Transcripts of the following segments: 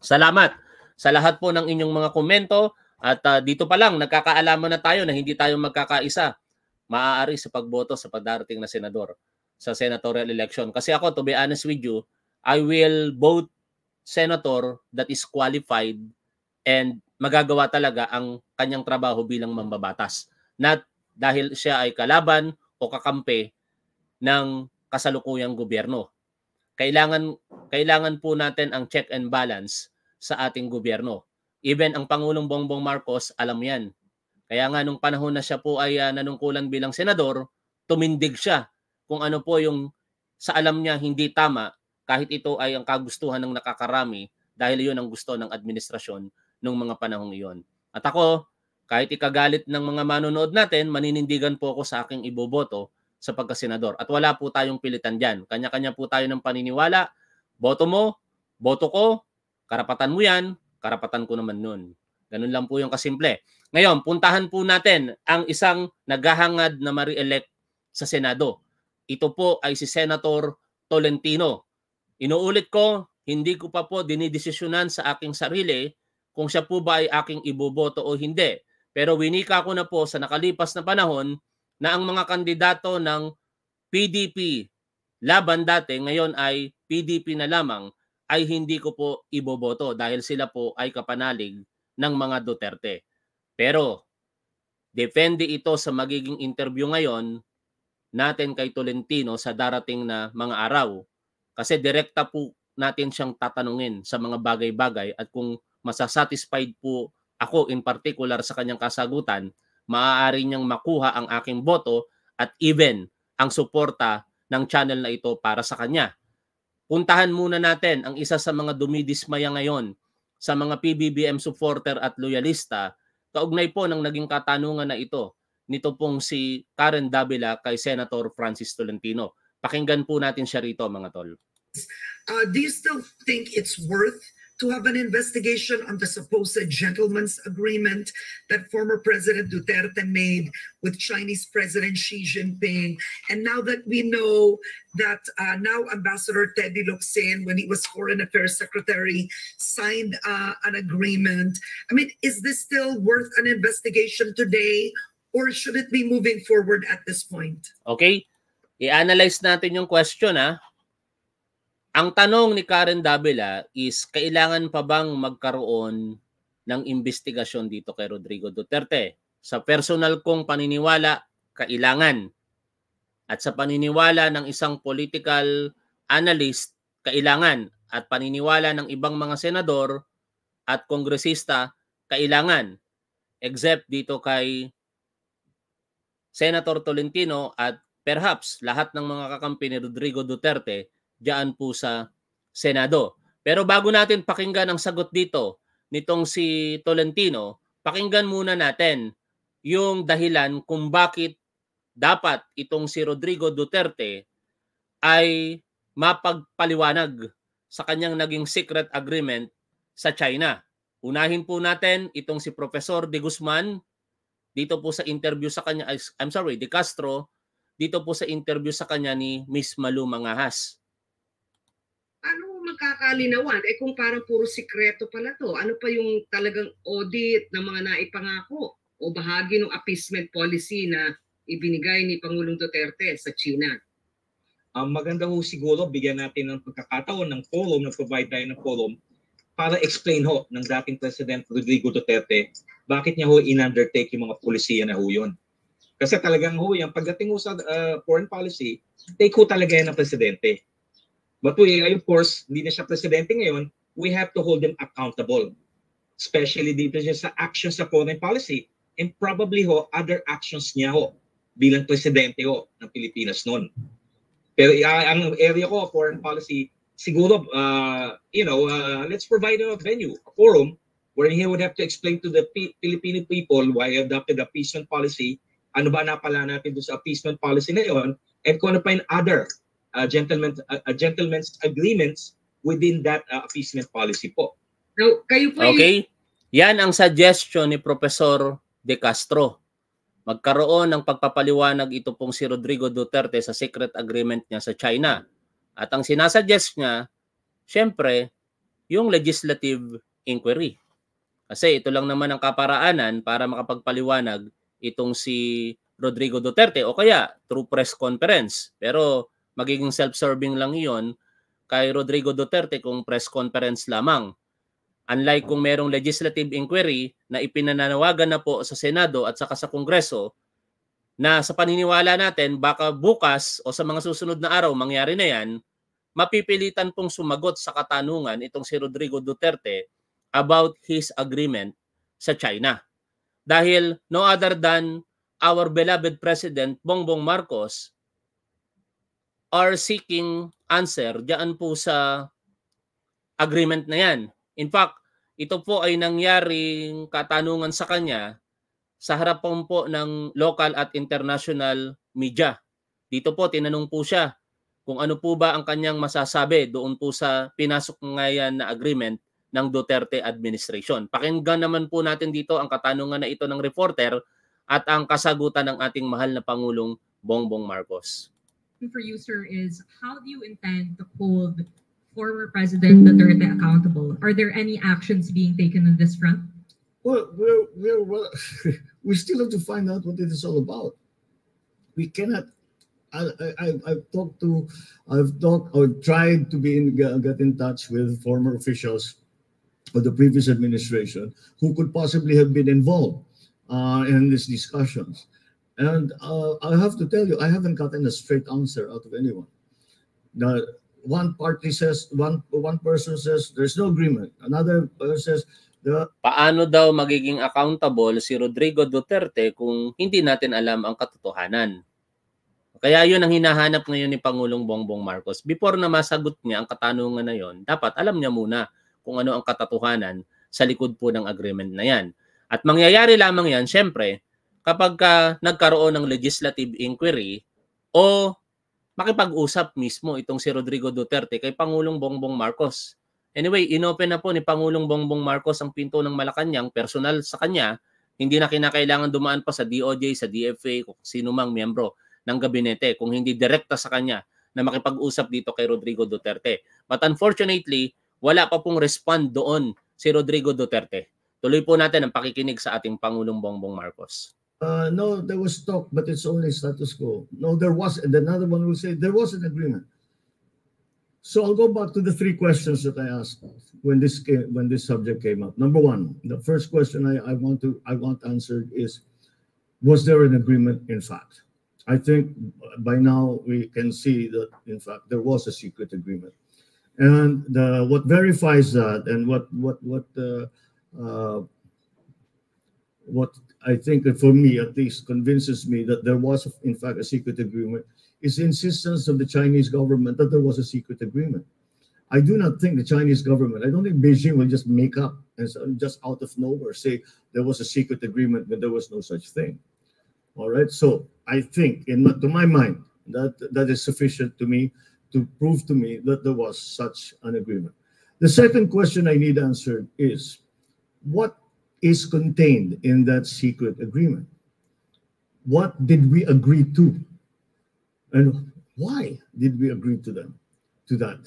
Salamat sa lahat po ng inyong mga komento at uh, dito pa lang nagkakaalaman na tayo na hindi tayo magkakaisa maaari sa pagboto sa pagdarating na senador sa senatorial election. Kasi ako, to be honest with you, I will vote senator that is qualified and magagawa talaga ang kanyang trabaho bilang mambabatas. Not dahil siya ay kalaban o kakampi ng kasalukuyang gobyerno. Kailangan kailangan po natin ang check and balance sa ating gobyerno. Even ang Pangulong Bongbong Marcos, alam yan. Kaya nga nung panahon na siya po ay uh, nanungkulan bilang senador, tumindig siya kung ano po yung sa alam niya hindi tama kahit ito ay ang kagustuhan ng nakakarami dahil yun ang gusto ng administrasyon nung mga panahong iyon. At ako, kahit ikagalit ng mga manonood natin, maninindigan po ako sa aking iboboto sa pagkasenador. At wala po tayong pilitan dyan. Kanya-kanya po tayo ng paniniwala. Boto mo, boto ko, Karapatan mo yan, karapatan ko naman nun. Ganun lang po yung kasimple. Ngayon, puntahan po natin ang isang naghahangad na ma-re-elect sa Senado. Ito po ay si Senator Tolentino. Inuulit ko, hindi ko pa po dinidesisyonan sa aking sarili kung siya po ba ay aking iboboto o hindi. Pero winika ko na po sa nakalipas na panahon na ang mga kandidato ng PDP laban dati ngayon ay PDP na lamang ay hindi ko po iboboto dahil sila po ay kapanalig ng mga Duterte. Pero depende ito sa magiging interview ngayon natin kay Tolentino sa darating na mga araw kasi direkta po natin siyang tatanungin sa mga bagay-bagay at kung masasatisfied po ako in particular sa kanyang kasagutan, maaari niyang makuha ang aking boto at even ang suporta ng channel na ito para sa kanya. Puntahan muna natin ang isa sa mga dumidismaya ngayon sa mga PBBM supporter at loyalista kaugnay po ng naging katanungan na ito nito pong si Karen Davila kay Senator Francis Tolentino. Pakinggan po natin siya rito mga tol. Uh, do you still think it's worth to have an investigation on the supposed gentleman's agreement that former President Duterte made with Chinese President Xi Jinping. And now that we know that uh, now Ambassador Teddy Loxin, when he was Foreign Affairs Secretary, signed uh, an agreement, I mean, is this still worth an investigation today? Or should it be moving forward at this point? Okay. I-analyze natin yung question, ha? Ah. Ang tanong ni Karen Davila is kailangan pa bang magkaroon ng investigasyon dito kay Rodrigo Duterte? Sa personal kong paniniwala, kailangan. At sa paniniwala ng isang political analyst, kailangan. At paniniwala ng ibang mga senador at kongresista, kailangan. Except dito kay Senator Tolentino at perhaps lahat ng mga kakampi ni Rodrigo Duterte diyan po sa Senado. Pero bago natin pakinggan ang sagot dito nitong si Tolentino, pakinggan muna natin yung dahilan kung bakit dapat itong si Rodrigo Duterte ay mapagpaliwanag sa kanyang naging secret agreement sa China. Unahin po natin itong si Professor De Guzman dito po sa interview sa kanya I'm sorry, De Castro dito po sa interview sa kanya ni Miss Malu Mangahas kakalinawan, eh kung parang puro sikreto pala to, ano pa yung talagang audit ng mga naipangako o bahagi ng appeasement policy na ibinigay ni Pangulong Duterte sa China? Um, maganda ho siguro bigyan natin ng pagkakataon ng forum, na provide tayo ng forum para explain ho ng dating President Rodrigo Duterte bakit niya ho in-undertake yung mga polisiya na ho yun. Kasi talagang ho, yung pagdating ho sa uh, foreign policy, take ho talaga yan ng presidente. But Matuyay, of course, hindi na siya presidente ngayon, we have to hold him accountable. Especially dito siya sa actions sa foreign policy and probably ho, other actions niya ho bilang presidente ho ng Pilipinas noon. Pero uh, ang area ko, foreign policy, siguro, uh, you know, uh, let's provide a venue, a forum, where he would have to explain to the P- Filipino people why he adopted the appeasement policy, ano ba napala natin doon sa appeasement policy na yon, and kung ano pa yung other uh, gentleman, a uh, uh, gentleman's agreements within that uh, appeasement policy po. So, kayo po okay. Yung... Yan ang suggestion ni Professor De Castro. Magkaroon ng pagpapaliwanag ito pong si Rodrigo Duterte sa secret agreement niya sa China. At ang sinasuggest niya, syempre, yung legislative inquiry. Kasi ito lang naman ang kaparaanan para makapagpaliwanag itong si Rodrigo Duterte o kaya through press conference. Pero magiging self-serving lang iyon kay Rodrigo Duterte kung press conference lamang. Unlike kung merong legislative inquiry na ipinananawagan na po sa Senado at saka sa Kongreso na sa paniniwala natin baka bukas o sa mga susunod na araw mangyari na yan, mapipilitan pong sumagot sa katanungan itong si Rodrigo Duterte about his agreement sa China. Dahil no other than our beloved President Bongbong Marcos are seeking answer diyan po sa agreement na yan. In fact, ito po ay nangyaring katanungan sa kanya sa harapan po ng local at international media. Dito po tinanong po siya kung ano po ba ang kanyang masasabi doon po sa pinasok nga yan na agreement ng Duterte administration. Pakinggan naman po natin dito ang katanungan na ito ng reporter at ang kasagutan ng ating mahal na Pangulong Bongbong Marcos. for you, sir, is how do you intend to hold former President Duterte accountable? Are there any actions being taken on this front? Well, we're, we're, well we still have to find out what it is all about. We cannot. I, I, I've talked to, I've talked, or tried to be in, get in touch with former officials of the previous administration who could possibly have been involved uh, in these discussions. And uh, I have to tell you, I haven't gotten a straight answer out of anyone. Now, one party says, one one person says, there's no agreement. Another says, the... Paano daw magiging accountable si Rodrigo Duterte kung hindi natin alam ang katotohanan? Kaya yun ang hinahanap ngayon ni Pangulong Bongbong Marcos. Before na masagot niya ang katanungan na yon, dapat alam niya muna kung ano ang katotohanan sa likod po ng agreement na yan. At mangyayari lamang yan, syempre, kapag ka nagkaroon ng legislative inquiry o makipag-usap mismo itong si Rodrigo Duterte kay Pangulong Bongbong Marcos. Anyway, inopen na po ni Pangulong Bongbong Marcos ang pinto ng Malacanang personal sa kanya. Hindi na kinakailangan dumaan pa sa DOJ, sa DFA, kung sino mang miyembro ng gabinete kung hindi direkta sa kanya na makipag-usap dito kay Rodrigo Duterte. But unfortunately, wala pa pong respond doon si Rodrigo Duterte. Tuloy po natin ang pakikinig sa ating Pangulong Bongbong Marcos. Uh, no, there was talk, but it's only status quo. No, there was, and another one will say there was an agreement. So I'll go back to the three questions that I asked when this came, when this subject came up. Number one, the first question I, I want to I want answered is, was there an agreement? In fact, I think by now we can see that in fact there was a secret agreement, and the, uh, what verifies that and what what what uh, uh, what I think for me at least convinces me that there was in fact a secret agreement is the insistence of the Chinese government that there was a secret agreement. I do not think the Chinese government, I don't think Beijing will just make up and just out of nowhere say there was a secret agreement when there was no such thing. All right. So I think, in to my mind, that that is sufficient to me to prove to me that there was such an agreement. The second question I need answered is what is contained in that secret agreement. What did we agree to? And why did we agree to them to that?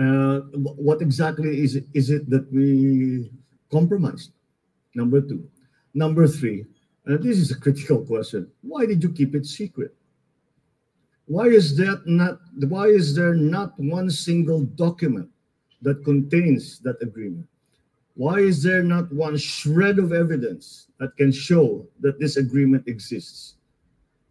Uh, what exactly is it, is it that we compromised? Number two. Number three, and uh, this is a critical question. Why did you keep it secret? Why is that not why is there not one single document that contains that agreement? Why is there not one shred of evidence that can show that this agreement exists?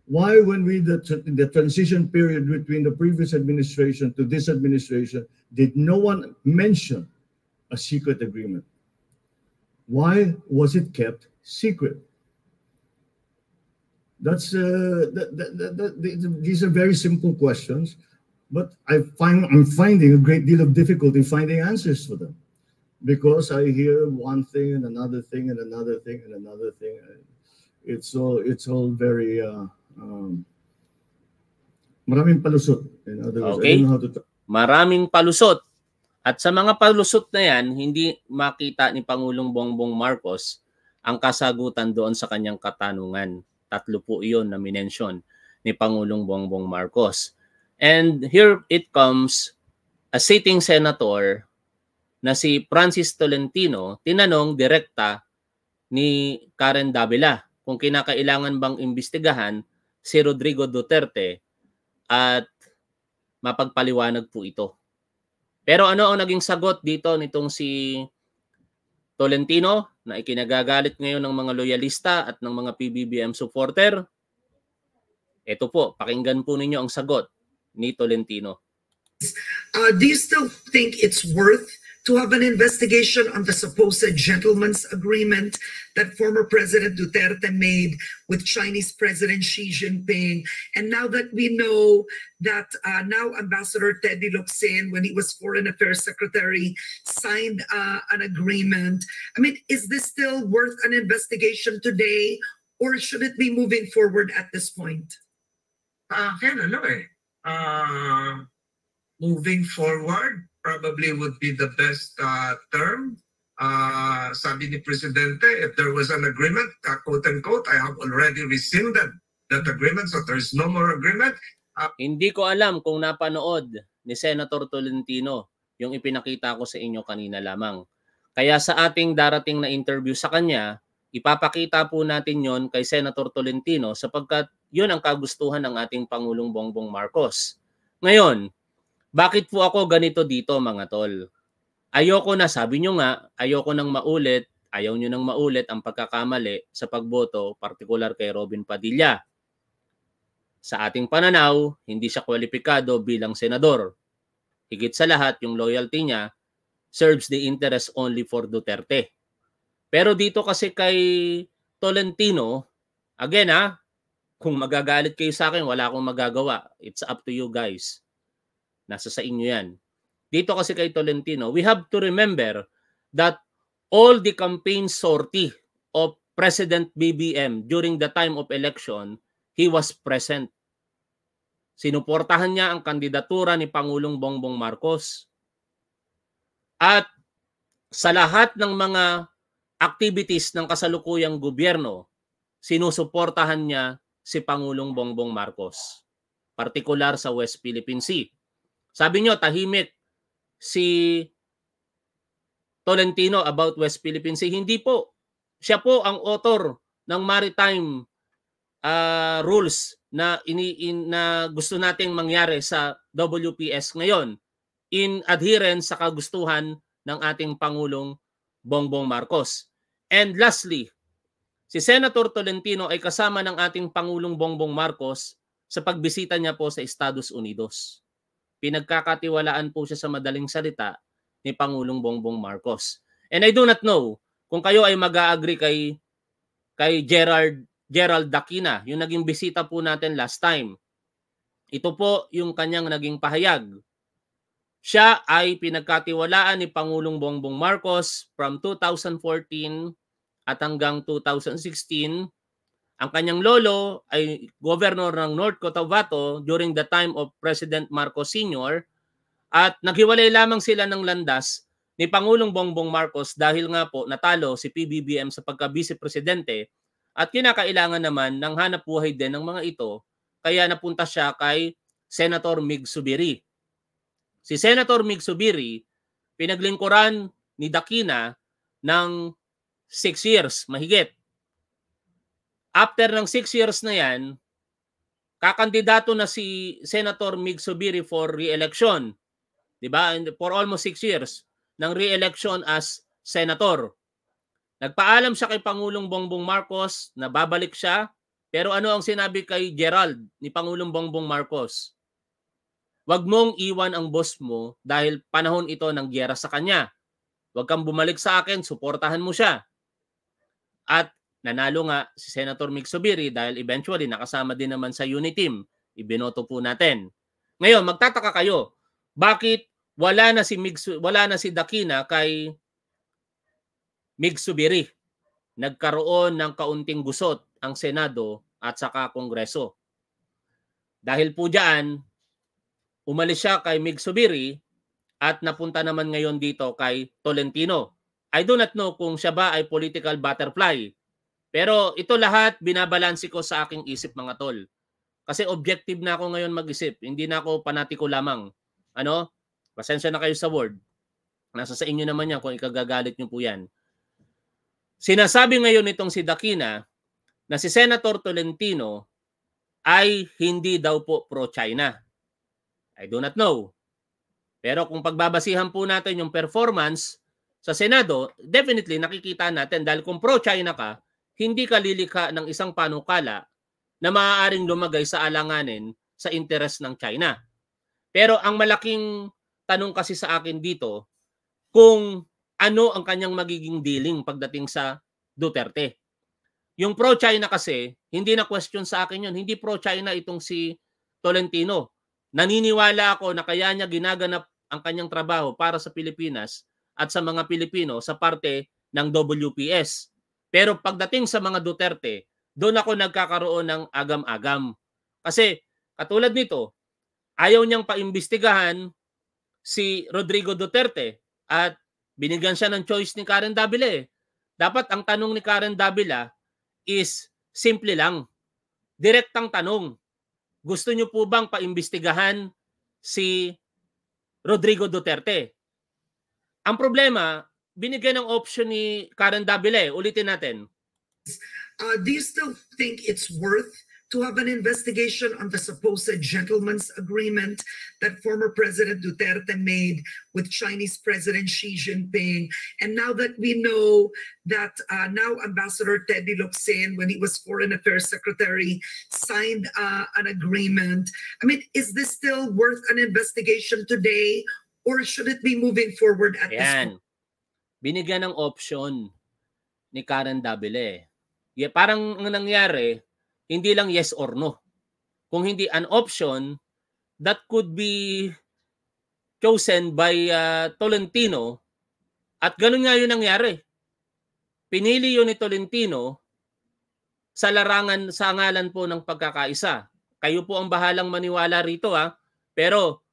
Why, when we the, the transition period between the previous administration to this administration, did no one mention a secret agreement? Why was it kept secret? That's uh, that, that, that, these are very simple questions, but I find I'm finding a great deal of difficulty finding answers for them. because I hear one thing and another thing and another thing and another thing. It's all it's all very uh, um, maraming palusot. In other words, okay. I don't know how to talk. Maraming palusot. At sa mga palusot na yan, hindi makita ni Pangulong Bongbong Marcos ang kasagutan doon sa kanyang katanungan. Tatlo po iyon na minensyon ni Pangulong Bongbong Marcos. And here it comes, a sitting senator na si Francis Tolentino tinanong direkta ni Karen Davila kung kinakailangan bang imbestigahan si Rodrigo Duterte at mapagpaliwanag po ito. Pero ano ang naging sagot dito nitong si Tolentino na ikinagagalit ngayon ng mga loyalista at ng mga PBBM supporter? Ito po, pakinggan po ninyo ang sagot ni Tolentino. Uh, do you still think it's worth to have an investigation on the supposed gentleman's agreement that former President Duterte made with Chinese President Xi Jinping. And now that we know that uh, now Ambassador Teddy Loxin, when he was Foreign Affairs Secretary, signed uh, an agreement, I mean, is this still worth an investigation today, or should it be moving forward at this point? Uh, uh moving forward, probably would be the best uh, term. Uh, sabi ni Presidente, if there was an agreement, uh, quote unquote, I have already rescinded that agreement, so there's no more agreement. Uh, Hindi ko alam kung napanood ni Senator Tolentino yung ipinakita ko sa inyo kanina lamang. Kaya sa ating darating na interview sa kanya, ipapakita po natin yon kay Senator Tolentino sapagkat yon ang kagustuhan ng ating Pangulong Bongbong Marcos. Ngayon, bakit po ako ganito dito mga tol? Ayoko na, sabi nyo nga, ayoko nang maulit, ayaw nyo nang maulit ang pagkakamali sa pagboto, particular kay Robin Padilla. Sa ating pananaw, hindi siya kwalipikado bilang senador. Higit sa lahat, yung loyalty niya serves the interest only for Duterte. Pero dito kasi kay Tolentino, again ha, ah, kung magagalit kayo sa akin, wala akong magagawa. It's up to you guys. Nasa sa inyo yan. Dito kasi kay Tolentino, we have to remember that all the campaign sortie of President BBM during the time of election, he was present. Sinuportahan niya ang kandidatura ni Pangulong Bongbong Marcos. At sa lahat ng mga activities ng kasalukuyang gobyerno, sinusuportahan niya si Pangulong Bongbong Marcos, partikular sa West Philippine Sea. Sabi nyo, tahimik si Tolentino about West Philippine Sea. Hindi po. Siya po ang author ng maritime uh, rules na iniin na gusto nating mangyari sa WPS ngayon in adherence sa kagustuhan ng ating Pangulong Bongbong Marcos. And lastly, si Senator Tolentino ay kasama ng ating Pangulong Bongbong Marcos sa pagbisita niya po sa Estados Unidos pinagkakatiwalaan po siya sa madaling salita ni Pangulong Bongbong Marcos. And I do not know kung kayo ay mag-agree kay kay Gerald Gerald Dakina, yung naging bisita po natin last time. Ito po yung kanyang naging pahayag. Siya ay pinagkatiwalaan ni Pangulong Bongbong Marcos from 2014 at hanggang 2016 ang kanyang lolo ay governor ng North Cotabato during the time of President Marcos Sr. at naghiwalay lamang sila ng landas ni Pangulong Bongbong Marcos dahil nga po natalo si PBBM sa pagka-vice presidente at kinakailangan naman ng hanap buhay din ng mga ito kaya napunta siya kay Senator Mig Subiri. Si Senator Mig Subiri pinaglingkuran ni Dakina ng 6 years mahigit after ng 6 years na yan, kakandidato na si Senator Mig Subiri for re-election. 'Di ba? For almost 6 years ng re-election as senator. Nagpaalam siya kay Pangulong Bongbong Marcos na babalik siya. Pero ano ang sinabi kay Gerald ni Pangulong Bongbong Marcos? Huwag mong iwan ang boss mo dahil panahon ito ng gyera sa kanya. Huwag kang bumalik sa akin, suportahan mo siya. At Nanalo nga si Senator Mick Subiri dahil eventually nakasama din naman sa team. Ibinoto po natin. Ngayon, magtataka kayo, bakit wala na si Mig, wala na si Dakina kay Mig Subiri? Nagkaroon ng kaunting gusot ang Senado at saka Kongreso. Dahil po diyan, umalis siya kay Mig Subiri at napunta naman ngayon dito kay Tolentino. I do not know kung siya ba ay political butterfly pero ito lahat binabalansi ko sa aking isip mga tol. Kasi objective na ako ngayon mag-isip. Hindi na ako panatiko lamang. Ano? Pasensya na kayo sa word. Nasa sa inyo naman yan kung ikagagalit nyo po yan. Sinasabi ngayon nitong si Dakina na si Senator Tolentino ay hindi daw po pro-China. I do not know. Pero kung pagbabasihan po natin yung performance sa Senado, definitely nakikita natin dahil kung pro-China ka, hindi kalilika ng isang panukala na maaaring lumagay sa alanganin sa interes ng China. Pero ang malaking tanong kasi sa akin dito, kung ano ang kanyang magiging dealing pagdating sa Duterte. Yung pro-China kasi, hindi na question sa akin yun. Hindi pro-China itong si Tolentino. Naniniwala ako na kaya niya ginaganap ang kanyang trabaho para sa Pilipinas at sa mga Pilipino sa parte ng WPS pero pagdating sa mga Duterte, doon ako nagkakaroon ng agam-agam. Kasi katulad nito, ayaw niyang paimbestigahan si Rodrigo Duterte at binigyan siya ng choice ni Karen Davila. Eh. Dapat ang tanong ni Karen Davila is simple lang. Direktang tanong. Gusto niyo po bang paimbestigahan si Rodrigo Duterte? Ang problema, binigyan ng option ni Karen Davile. Eh. Ulitin natin. Uh, do you still think it's worth to have an investigation on the supposed gentleman's agreement that former President Duterte made with Chinese President Xi Jinping. And now that we know that uh, now Ambassador Teddy Loxin, when he was Foreign Affairs Secretary, signed uh, an agreement, I mean, is this still worth an investigation today? Or should it be moving forward at Ayan. this point? binigyan ng option ni Karen Dabile. Yeah, parang ang nangyari, hindi lang yes or no. Kung hindi an option, that could be chosen by uh, Tolentino at ganun nga yun nangyari. Pinili yun ni Tolentino sa larangan sa ngalan po ng pagkakaisa. Kayo po ang bahalang maniwala rito ha. Ah. Pero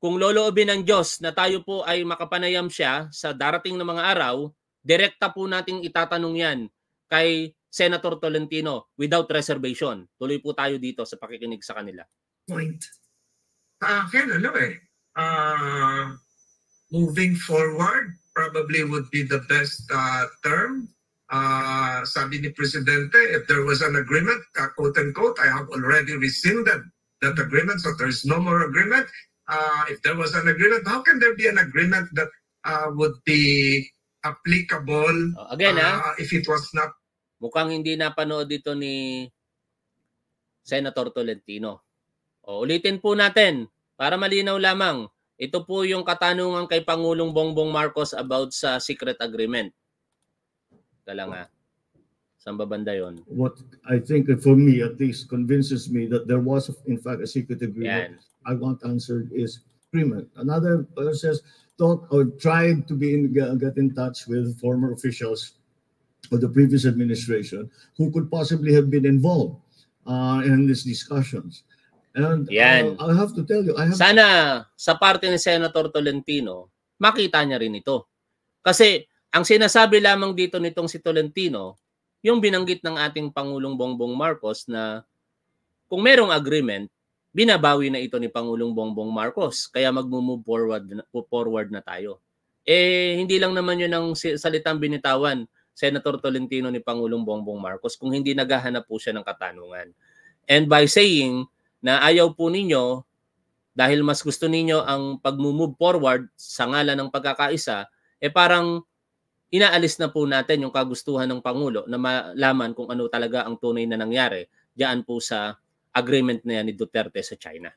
kung loloobin ng Diyos na tayo po ay makapanayam siya sa darating na mga araw, direkta po nating itatanong yan kay Senator Tolentino without reservation. Tuloy po tayo dito sa pakikinig sa kanila. Point. Sa akin, ano eh, uh, moving forward probably would be the best uh, term. Uh, sabi ni Presidente, if there was an agreement, uh, quote-unquote, I have already rescinded that agreement, so there's no more agreement uh, if there was an agreement, how can there be an agreement that uh, would be applicable oh, again, ah. uh, ah, if it was not? Mukhang hindi napanood dito ni Senator Tolentino. O, ulitin po natin para malinaw lamang. Ito po yung katanungan kay Pangulong Bongbong Marcos about sa secret agreement. Ito lang ha. Ah sa ba yon. What I think for me at least convinces me that there was in fact a secret agreement. Yan. I want answered is Freeman. Another person says thought or tried to be in, get in touch with former officials of the previous administration who could possibly have been involved uh, in these discussions. And uh, Yan. Uh, I'll have to tell you, I have Sana sa parte ni Senator Tolentino, makita niya rin ito. Kasi ang sinasabi lamang dito nitong si Tolentino, yung binanggit ng ating Pangulong Bongbong Marcos na kung merong agreement, binabawi na ito ni Pangulong Bongbong Marcos. Kaya magmo-move forward, forward na tayo. Eh, hindi lang naman yun ang salitang binitawan, Senator Tolentino ni Pangulong Bongbong Marcos, kung hindi naghahanap po siya ng katanungan. And by saying na ayaw po ninyo, dahil mas gusto ninyo ang pag-move forward sa ngalan ng pagkakaisa, eh parang inaalis na po natin yung kagustuhan ng Pangulo na malaman kung ano talaga ang tunay na nangyari diyan po sa agreement na yan ni Duterte sa China.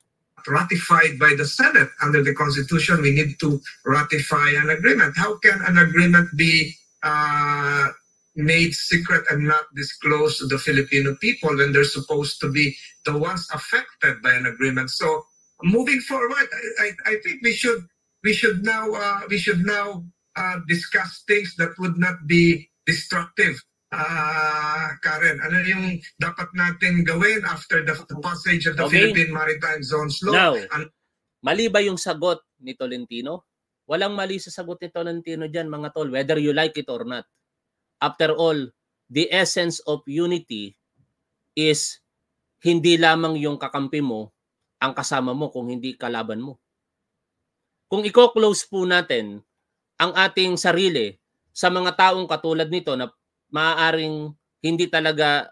Ratified by the Senate under the Constitution, we need to ratify an agreement. How can an agreement be uh, made secret and not disclosed to the Filipino people when they're supposed to be the ones affected by an agreement? So moving forward, I, I, I think we should we should now uh, we should now uh, discuss things that would not be destructive. Uh, Karen, ano yung dapat natin gawin after the passage of the okay. Philippine Maritime Zones Law? Now, An- mali ba yung sagot ni Tolentino? Walang mali sa sagot ni Tolentino dyan, mga tol, whether you like it or not. After all, the essence of unity is hindi lamang yung kakampi mo ang kasama mo kung hindi kalaban mo. Kung i-close po natin ang ating sarili sa mga taong katulad nito na maaaring hindi talaga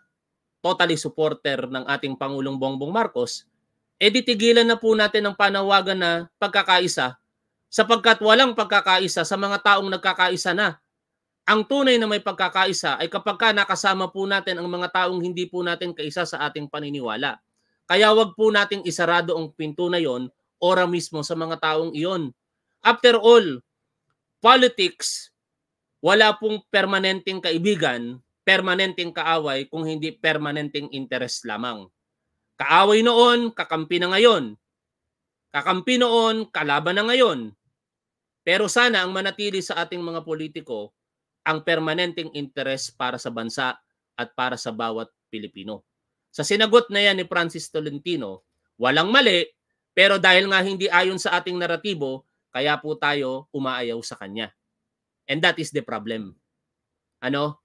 totally supporter ng ating Pangulong Bongbong Marcos, edi eh, tigilan na po natin ang panawagan na pagkakaisa sapagkat walang pagkakaisa sa mga taong nagkakaisa na. Ang tunay na may pagkakaisa ay kapag ka nakasama po natin ang mga taong hindi po natin kaisa sa ating paniniwala. Kaya wag po nating isarado ang pinto na yon ora mismo sa mga taong iyon. After all, politics, wala pong permanenteng kaibigan, permanenteng kaaway, kung hindi permanenteng interest lamang. Kaaway noon, kakampi na ngayon. Kakampi noon, kalaban na ngayon. Pero sana ang manatili sa ating mga politiko ang permanenteng interest para sa bansa at para sa bawat Pilipino. Sa sinagot na yan ni Francis Tolentino, walang mali, pero dahil nga hindi ayon sa ating naratibo, kaya po tayo umaayaw sa Kanya. And that is the problem. Ano?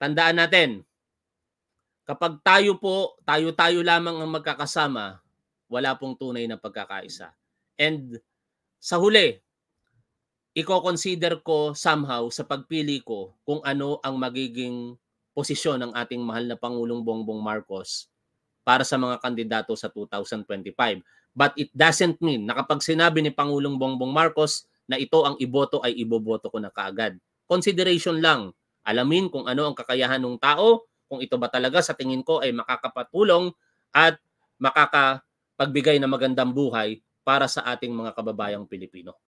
Tandaan natin, kapag tayo po, tayo-tayo lamang ang magkakasama, wala pong tunay na pagkakaisa. And sa huli, i-consider ko somehow sa pagpili ko kung ano ang magiging posisyon ng ating mahal na Pangulong Bongbong Marcos para sa mga kandidato sa 2025. But it doesn't mean na kapag sinabi ni Pangulong Bongbong Marcos na ito ang iboto ay iboboto ko na kaagad. Consideration lang. Alamin kung ano ang kakayahan ng tao, kung ito ba talaga sa tingin ko ay makakapatulong at makakapagbigay ng magandang buhay para sa ating mga kababayang Pilipino.